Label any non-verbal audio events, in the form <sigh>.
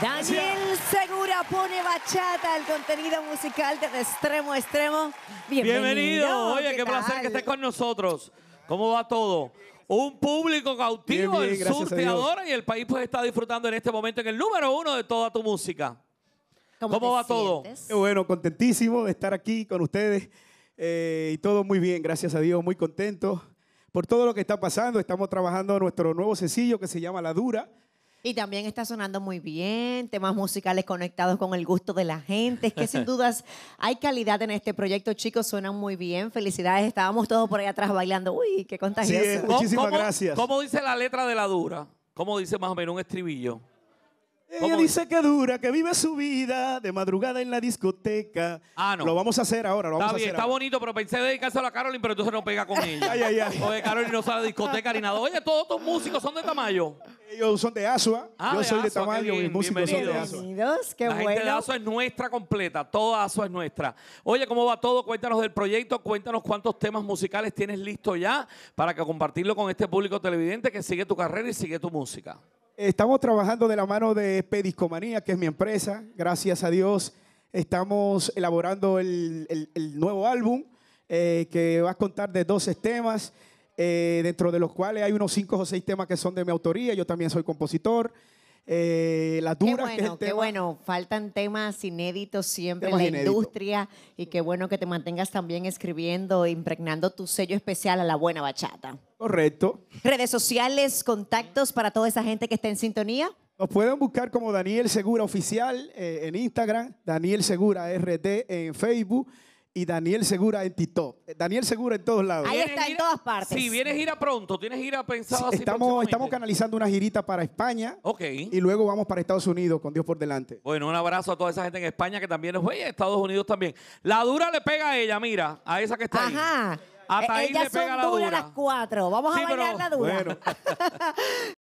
Daniel Segura pone bachata al contenido musical de, extremo a extremo. Bienvenido. Oye, qué, placer que estés con nosotros. ¿Cómo va todo? Un público cautivo, sur y el país pues está disfrutando en este momento en el número uno de toda tu música. ¿Cómo, va todo? Bueno, contentísimo de estar aquí con ustedes eh, y todo muy bien, gracias a Dios, muy contento por todo lo que está pasando. Estamos trabajando nuestro nuevo sencillo que se llama La Dura y también está sonando muy bien, temas musicales conectados con el gusto de la gente. Es que sin <laughs> dudas hay calidad en este proyecto, chicos, suenan muy bien. Felicidades, estábamos todos por allá atrás bailando. Uy, qué contagioso. Eh, muchísimas gracias. ¿Cómo dice la letra de la dura? ¿Cómo dice más o menos un estribillo? Ella eh, dice que dura, que vive su vida de madrugada en la discoteca. Ah, no. Lo vamos a hacer ahora. Lo vamos está a hacer bien, está bonito, pero pensé dedicárselo a Carolyn, pero entonces no pega con <laughs> ella. ay, ay, ay. Oye, Carolyn no sale a discoteca ni nada. Oye, todos tus músicos son de Tamayo. Ellos son de Asua. Ah, yo soy de Tamayo, mis músicos son de Asua. Bienvenidos, qué bueno. gente de es nuestra completa, toda Asua es nuestra. Oye, ¿cómo va todo? Cuéntanos del proyecto, cuéntanos cuántos temas musicales tienes listo ya para que compartirlo con este público televidente que sigue tu carrera y sigue tu música. Estamos trabajando de la mano de Pediscomanía, que es mi empresa. Gracias a Dios estamos elaborando el, nuevo álbum eh, que va a contar de 12 temas, eh, dentro de los cuales hay unos 5 o 6 temas que son de mi autoría. Yo también soy compositor. Eh, qué bueno, que qué bueno. Faltan temas inéditos siempre en la industria y qué bueno que te mantengas también escribiendo, impregnando tu sello especial a la buena bachata. Correcto. Redes sociales, contactos para toda esa gente que está en sintonía. Nos pueden buscar como Daniel Segura Oficial eh, en Instagram, Daniel Segura RT en Facebook y Daniel Segura en Tito. Daniel Segura en todos lados. Ahí está, en todas partes. Sí, vienes gira pronto, tienes gira pensada. Sí, estamos, estamos canalizando una girita para España. Ok. Y luego vamos para Estados Unidos, con Dios por delante. Bueno, un abrazo a toda esa gente en España que también nos ve y Estados Unidos también. La dura le pega a ella, mira, a esa que está ahí. Ajá. Hasta e-, ahí le pega la dura. las cuatro. Vamos a bailar la dura. Bueno. <laughs>